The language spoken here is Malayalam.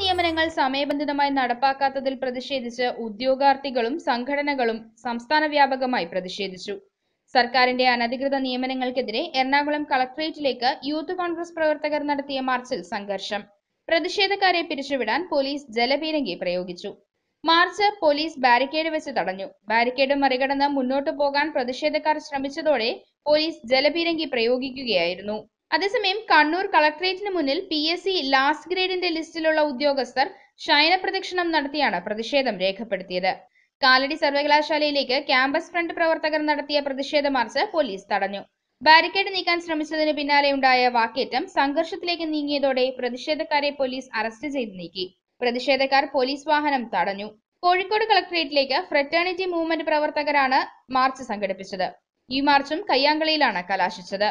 നിയമനങ്ങൾ സമയബന്ധിതമായി നടപ്പാക്കാത്തതിൽ പ്രതിഷേധിച്ച് ഉദ്യോഗാർത്ഥികളും സംഘടനകളും സംസ്ഥാന വ്യാപകമായി പ്രതിഷേധിച്ചു സർക്കാരിന്റെ അനധികൃത നിയമനങ്ങൾക്കെതിരെ എറണാകുളം കളക്ടറേറ്റിലേക്ക് യൂത്ത് കോൺഗ്രസ് പ്രവർത്തകർ നടത്തിയ മാർച്ചിൽ സംഘർഷം പ്രതിഷേധക്കാരെ പിരിച്ചുവിടാൻ പോലീസ് ജലപീരങ്കി പ്രയോഗിച്ചു മാർച്ച് പോലീസ് ബാരിക്കേഡ് വെച്ച് തടഞ്ഞു ബാരിക്കേഡ് മറികടന്ന് മുന്നോട്ടു പോകാൻ പ്രതിഷേധക്കാർ ശ്രമിച്ചതോടെ പോലീസ് ജലപീരങ്കി പ്രയോഗിക്കുകയായിരുന്നു അതേസമയം കണ്ണൂർ കളക്ടറേറ്റിന് മുന്നിൽ പി എസ് സി ലാസ്റ്റ് ഗ്രേഡിന്റെ ലിസ്റ്റിലുള്ള ഉദ്യോഗസ്ഥർ ശയനപ്രദക്ഷിണം നടത്തിയാണ് പ്രതിഷേധം രേഖപ്പെടുത്തിയത് കാലടി സർവകലാശാലയിലേക്ക് ക്യാമ്പസ് ഫ്രണ്ട് പ്രവർത്തകർ നടത്തിയ പ്രതിഷേധ മാർച്ച് പോലീസ് തടഞ്ഞു ബാരിക്കേഡ് നീക്കാൻ ശ്രമിച്ചതിന് ഉണ്ടായ വാക്കേറ്റം സംഘർഷത്തിലേക്ക് നീങ്ങിയതോടെ പ്രതിഷേധക്കാരെ പോലീസ് അറസ്റ്റ് ചെയ്ത് നീക്കി പ്രതിഷേധക്കാർ പോലീസ് വാഹനം തടഞ്ഞു കോഴിക്കോട് കളക്ടറേറ്റിലേക്ക് ഫ്രറ്റേണിറ്റി മൂവ്മെന്റ് പ്രവർത്തകരാണ് മാർച്ച് സംഘടിപ്പിച്ചത് ഈ മാർച്ചും കയ്യാങ്കളിയിലാണ് കലാശിച്ചത്